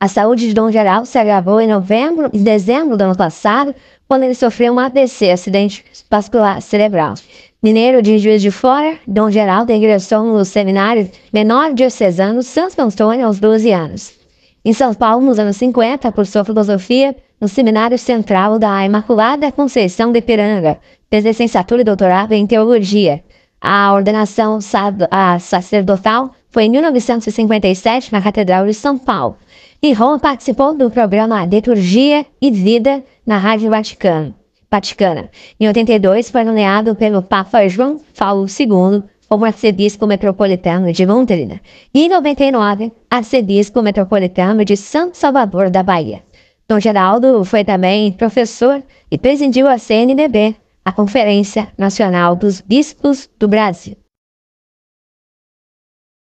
A saúde de Dom Geral se agravou em novembro e dezembro do ano passado, quando ele sofreu um AVC, acidente vascular cerebral. Mineiro de Juiz de Fora, Dom Geraldo ingressou no seminário menor diocesano Santo Antônio aos 12 anos. Em São Paulo, nos anos 50, sua filosofia no Seminário Central da Imaculada Conceição de Piranga. Fez licenciatura e doutorado em teologia. A ordenação sacerdotal foi em 1957 na Catedral de São Paulo e Ron participou do programa Liturgia e Vida na Rádio Vaticano. Vaticana. Em 82, foi nomeado pelo Papa João Paulo II como arcebispo metropolitano de Londrina e, em 99, arcebispo metropolitano de São Salvador da Bahia. Dom Geraldo foi também professor e presidiu a CNBB, a Conferência Nacional dos Bispos do Brasil.